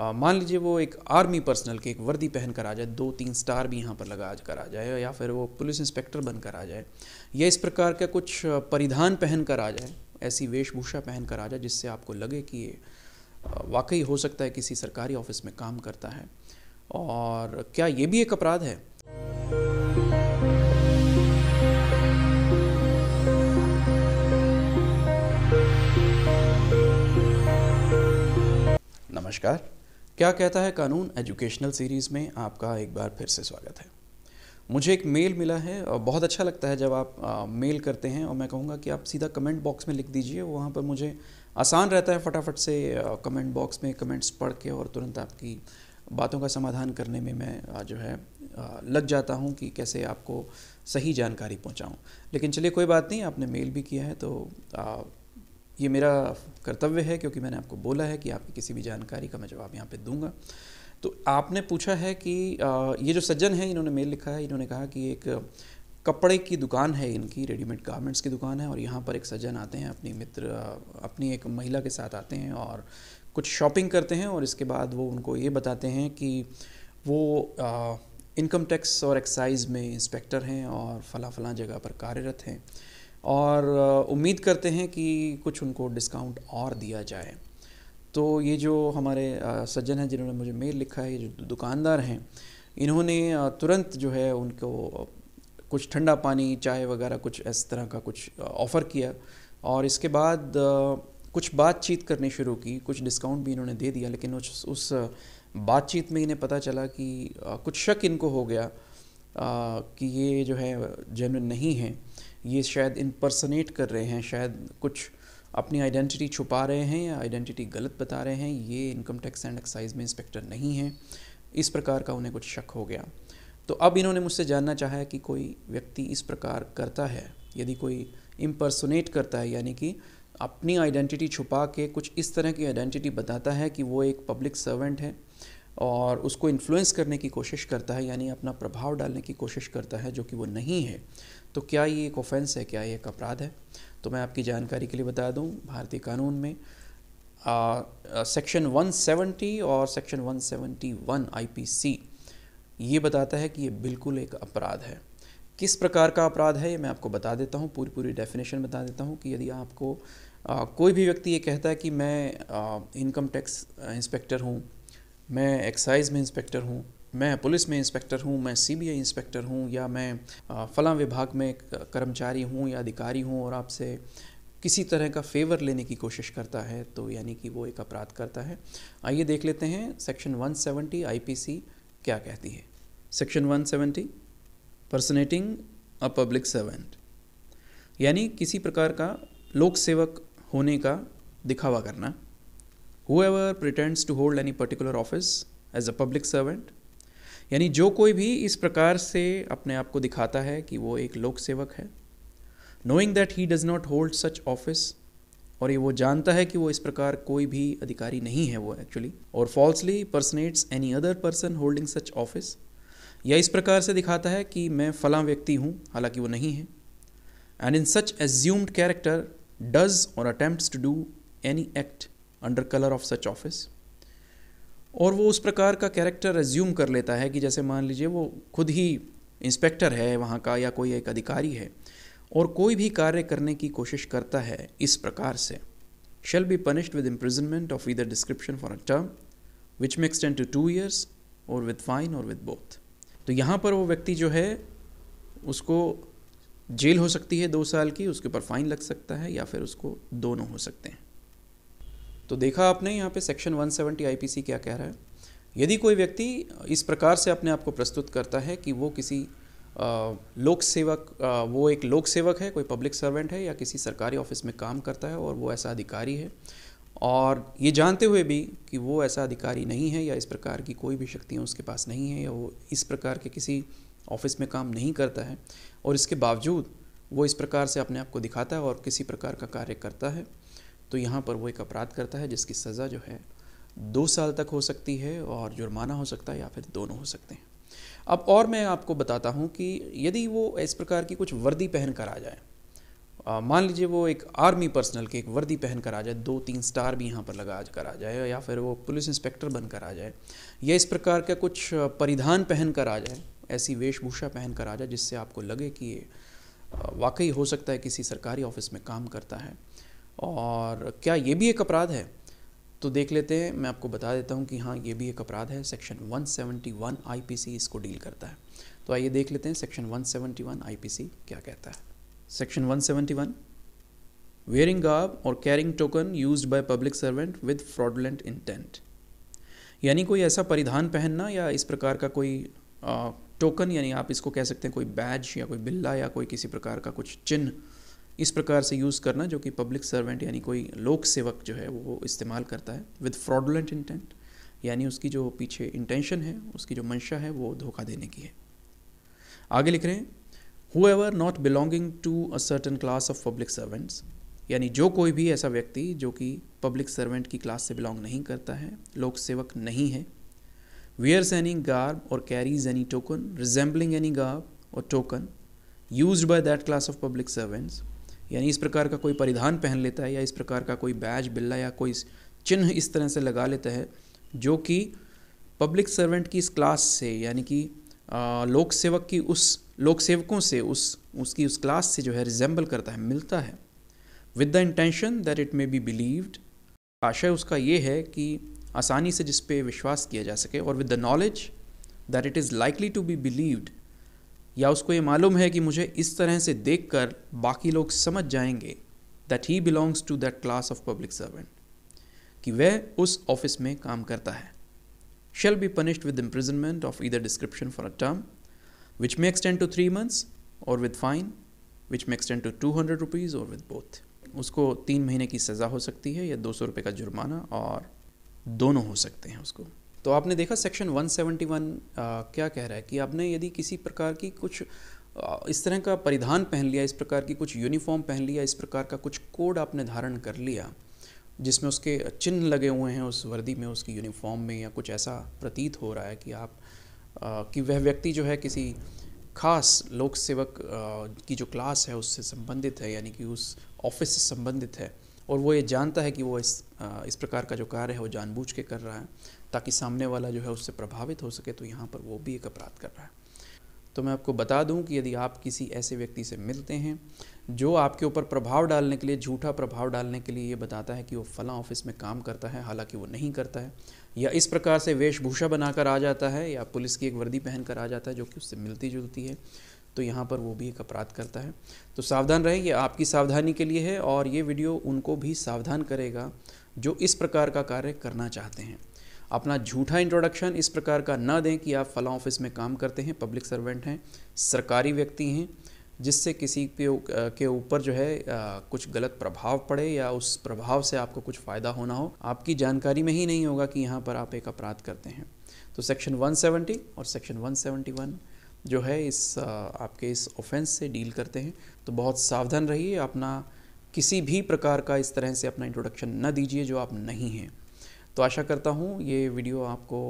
मान लीजिए वो एक आर्मी पर्सनल के एक वर्दी पहन कर आ जाए दो तीन स्टार भी यहाँ पर लगा कर आ जाए या फिर वो पुलिस इंस्पेक्टर बनकर आ जाए या इस प्रकार का कुछ परिधान पहन कर आ जाए ऐसी वेशभूषा पहन कर आ जाए जिससे आपको लगे कि ये वाकई हो सकता है किसी सरकारी ऑफिस में काम करता है और क्या ये भी एक अपराध है नमस्कार क्या कहता है कानून एजुकेशनल सीरीज़ में आपका एक बार फिर से स्वागत है मुझे एक मेल मिला है और बहुत अच्छा लगता है जब आप आ, मेल करते हैं और मैं कहूँगा कि आप सीधा कमेंट बॉक्स में लिख दीजिए वहाँ पर मुझे आसान रहता है फटाफट से आ, कमेंट बॉक्स में कमेंट्स पढ़ के और तुरंत आपकी बातों का समाधान करने में मैं जो है लग जाता हूँ कि कैसे आपको सही जानकारी पहुँचाऊँ लेकिन चलिए कोई बात नहीं आपने मेल भी किया है तो ये मेरा कर्तव्य है क्योंकि मैंने आपको बोला है कि आपकी किसी भी जानकारी का मैं जवाब यहाँ पे दूंगा तो आपने पूछा है कि ये जो सज्जन है इन्होंने मेल लिखा है इन्होंने कहा कि एक कपड़े की दुकान है इनकी रेडीमेड गारमेंट्स की दुकान है और यहाँ पर एक सज्जन आते हैं अपनी मित्र अपनी एक महिला के साथ आते हैं और कुछ शॉपिंग करते हैं और इसके बाद वो उनको ये बताते हैं कि वो इनकम टैक्स और एक्साइज में इंस्पेक्टर हैं और फ़ला फ़ला जगह पर कार्यरत हैं और उम्मीद करते हैं कि कुछ उनको डिस्काउंट और दिया जाए तो ये जो हमारे सज्जन हैं जिन्होंने मुझे मेल लिखा है ये जो दुकानदार हैं इन्होंने तुरंत जो है उनको कुछ ठंडा पानी चाय वगैरह कुछ इस तरह का कुछ ऑफ़र किया और इसके बाद कुछ बातचीत करनी शुरू की कुछ डिस्काउंट भी इन्होंने दे दिया लेकिन उस, उस बातचीत में इन्हें पता चला कि कुछ शक इनको हो गया कि ये जो है जेनविन नहीं है ये शायद इम्पर्सनेट कर रहे हैं शायद कुछ अपनी आइडेंटिटी छुपा रहे हैं या आइडेंटिटी गलत बता रहे हैं ये इनकम टैक्स एंड एक्साइज में इंस्पेक्टर नहीं है इस प्रकार का उन्हें कुछ शक हो गया तो अब इन्होंने मुझसे जानना चाहा कि कोई व्यक्ति इस प्रकार करता है यदि कोई इम्पर्सोनेट करता है यानी कि अपनी आइडेंटिटी छुपा के कुछ इस तरह की आइडेंटिटी बताता है कि वो एक पब्लिक सर्वेंट है और उसको इन्फ्लुएंस करने की कोशिश करता है यानी अपना प्रभाव डालने की कोशिश करता है जो कि वो नहीं है तो क्या ये एक ऑफेंस है क्या ये एक अपराध है तो मैं आपकी जानकारी के लिए बता दूं भारतीय कानून में सेक्शन 170 और सेक्शन 171 आईपीसी ये बताता है कि ये बिल्कुल एक अपराध है किस प्रकार का अपराध है ये मैं आपको बता देता हूँ पूरी पूरी डेफिनेशन बता देता हूँ कि यदि आपको आ, कोई भी व्यक्ति ये कहता है कि मैं इनकम टैक्स इंस्पेक्टर हूँ मैं एक्साइज में इंस्पेक्टर हूँ मैं पुलिस में इंस्पेक्टर हूँ मैं सीबीआई इंस्पेक्टर हूँ या मैं फलां विभाग में कर्मचारी हूँ या अधिकारी हूँ और आपसे किसी तरह का फेवर लेने की कोशिश करता है तो यानी कि वो एक अपराध करता है आइए देख लेते हैं सेक्शन 170 सेवेंटी क्या कहती है section 170 personating a public servant यानी किसी प्रकार का लोक सेवक होने का दिखावा करना whoever pretends to hold any particular office as a public servant यानी जो कोई भी इस प्रकार से अपने आप को दिखाता है कि वो एक लोक सेवक है knowing that he does not hold such office और ये वो जानता है कि वो इस प्रकार कोई भी अधिकारी नहीं है वो actually or falsely personates any other person holding such office या इस प्रकार से दिखाता है कि मैं फलां व्यक्ति हूँ हालांकि वो नहीं है and in such assumed character does or attempt to do any act under colour of such office और वो उस प्रकार का कैरेक्टर एज्यूम कर लेता है कि जैसे मान लीजिए वो खुद ही इंस्पेक्टर है वहाँ का या कोई एक अधिकारी है और कोई भी कार्य करने की कोशिश करता है इस प्रकार से shall be punished with imprisonment of either description for a term which may extend to two years or with fine or with both तो यहाँ पर वो व्यक्ति जो है उसको जेल हो सकती है दो साल की उसके ऊपर फाइन लग सकता है या फिर उसको दोनों हो सकते हैं तो देखा आपने यहाँ पे सेक्शन 170 आईपीसी क्या कह रहा है यदि कोई व्यक्ति इस प्रकार से अपने आप को प्रस्तुत करता है कि वो किसी लोक सेवक वो एक लोक सेवक है कोई पब्लिक सर्वेंट है या किसी सरकारी ऑफिस में काम करता है और वो ऐसा अधिकारी है और ये जानते हुए भी कि वो ऐसा अधिकारी नहीं है या इस प्रकार की कोई भी शक्तियाँ उसके पास नहीं है या वो इस प्रकार के किसी ऑफिस में काम नहीं करता है और इसके बावजूद वो इस प्रकार से अपने आप को दिखाता है और किसी प्रकार का कार्य करता है तो यहाँ पर वो एक अपराध करता है जिसकी सज़ा जो है दो साल तक हो सकती है और जुर्माना हो सकता है या फिर दोनों हो सकते हैं अब और मैं आपको बताता हूँ कि यदि वो इस प्रकार की कुछ वर्दी पहन कर आ जाए मान लीजिए वो एक आर्मी पर्सनल की एक वर्दी पहन कर आ जाए दो तीन स्टार भी यहाँ पर लगा कर आ जाए या फिर वो पुलिस इंस्पेक्टर बनकर आ जाए या इस प्रकार का कुछ परिधान पहन कर आ जाए ऐसी वेशभूषा पहन कर आ जाए जिससे आपको लगे कि ये वाकई हो सकता है किसी सरकारी ऑफिस में काम करता है और क्या ये भी एक अपराध है तो देख लेते हैं मैं आपको बता देता हूँ कि हाँ ये भी एक अपराध है सेक्शन 171 आईपीसी इसको डील करता है तो आइए देख लेते हैं सेक्शन 171 आईपीसी क्या कहता है section 171 wearing garb or carrying token use by public servant with fraudulent intent यानी कोई ऐसा परिधान पहनना या इस प्रकार का कोई टोकन यानी आप इसको कह सकते हैं कोई बैज या कोई बिल्ला या कोई किसी प्रकार का कुछ चिन्ह इस प्रकार से यूज़ करना जो कि पब्लिक सर्वेंट यानी कोई लोक सेवक जो है वो इस्तेमाल करता है विद फ्रॉडुलेंट इंटेंट यानी उसकी जो पीछे इंटेंशन है उसकी जो मंशा है वो धोखा देने की है आगे लिख रहे हैं whoever not belonging to a certain class of public servants यानी जो कोई भी ऐसा व्यक्ति जो कि पब्लिक सर्वेंट की क्लास से बिलोंग नहीं करता है लोक सेवक नहीं है wears any garb or carries any token resembling any garb or token use by that class of public servants यानी इस प्रकार का कोई परिधान पहन लेता है या इस प्रकार का कोई बैज बिल्ला या कोई चिन्ह इस तरह से लगा लेता है जो कि पब्लिक सर्वेंट की इस क्लास से यानी कि लोक सेवक की उस लोक सेवकों से उस उसकी उस क्लास से जो है रिजेंबल करता है मिलता है with the intention that it may be believed आशय उसका ये है कि आसानी से जिस पे विश्वास किया जा सके और with the knowledge that it is likely to be believed या उसको ये मालूम है कि मुझे इस तरह से देख कर बाकी लोग समझ जाएंगे that he belongs to that class of public servant कि वह उस ऑफिस में काम करता है shall be punished with imprisonment of either description for a term which may extend to three months or with fine which may extend to two hundred rupees or with both उसको तीन महीने की सज़ा हो सकती है या दो सौ रुपये का जुर्माना और दोनों हो सकते हैं उसको तो आपने देखा सेक्शन 171 आ, क्या कह रहा है कि आपने यदि किसी प्रकार की कुछ आ, इस तरह का परिधान पहन लिया इस प्रकार की कुछ यूनिफॉर्म पहन लिया इस प्रकार का कुछ कोड आपने धारण कर लिया जिसमें उसके चिन्ह लगे हुए हैं उस वर्दी में उसकी यूनिफॉर्म में या कुछ ऐसा प्रतीत हो रहा है कि आप आ, कि वह व्यक्ति जो है किसी खास लोक सेवक की जो क्लास है उससे संबंधित है यानी कि उस ऑफिस से संबंधित है और वो ये जानता है कि वो इस इस प्रकार का जो कार्य है वो जानबूझ के कर रहा है ताकि सामने वाला जो है उससे प्रभावित हो सके तो यहाँ पर वो भी एक अपराध कर रहा है तो मैं आपको बता दूं कि यदि आप किसी ऐसे व्यक्ति से मिलते हैं जो आपके ऊपर प्रभाव डालने के लिए झूठा प्रभाव डालने के लिए ये बताता है कि वो फलां ऑफिस में काम करता है हालांकि वो नहीं करता है या इस प्रकार से वेशभूषा बनाकर आ जाता है या पुलिस की एक वर्दी पहन कर आ जाता है जो कि उससे मिलती जुलती है तो यहाँ पर वो भी एक अपराध करता है तो सावधान रहें ये आपकी सावधानी के लिए है और ये वीडियो उनको भी सावधान करेगा जो इस प्रकार का कार्य करना चाहते हैं अपना झूठा इंट्रोडक्शन इस प्रकार का ना दें कि आप फला ऑफिस में काम करते हैं पब्लिक सर्वेंट हैं सरकारी व्यक्ति हैं जिससे किसी के ऊपर जो है आ, कुछ गलत प्रभाव पड़े या उस प्रभाव से आपको कुछ फ़ायदा होना हो आपकी जानकारी में ही नहीं होगा कि यहाँ पर आप एक अपराध करते हैं तो सेक्शन 170 और सेक्शन 171 जो है इस आपके इस ऑफेंस से डील करते हैं तो बहुत सावधान रहिए अपना किसी भी प्रकार का इस तरह से अपना इंट्रोडक्शन न दीजिए जो आप नहीं हैं तो आशा करता हूँ ये वीडियो आपको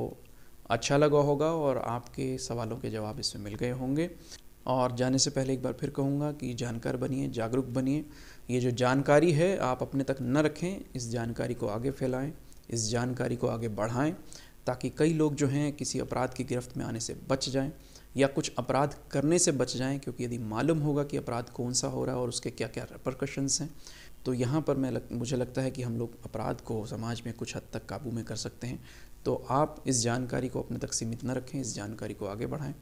अच्छा लगा होगा और आपके सवालों के जवाब इसमें मिल गए होंगे और जाने से पहले एक बार फिर कहूँगा कि जानकार बनिए जागरूक बनिए ये जो जानकारी है आप अपने तक न रखें इस जानकारी को आगे फैलाएं इस जानकारी को आगे बढ़ाएं ताकि कई लोग जो हैं किसी अपराध की गिरफ्त में आने से बच जाएं या कुछ अपराध करने से बच जाएं क्योंकि यदि मालूम होगा कि अपराध कौन सा हो रहा है और उसके क्या क्या रिप्रकशंस हैं तो यहाँ पर मैं लग, मुझे लगता है कि हम लोग अपराध को समाज में कुछ हद तक काबू में कर सकते हैं तो आप इस जानकारी को अपने तक सीमित न रखें इस जानकारी को आगे बढ़ाएं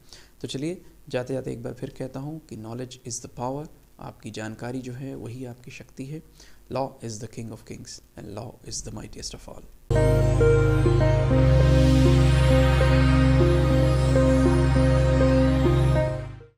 तो चलिए जाते जाते एक बार फिर कहता हूँ कि नॉलेज इज़ द पावर आपकी जानकारी जो है वही आपकी शक्ति है law is the king of kings and law is the mightiest of all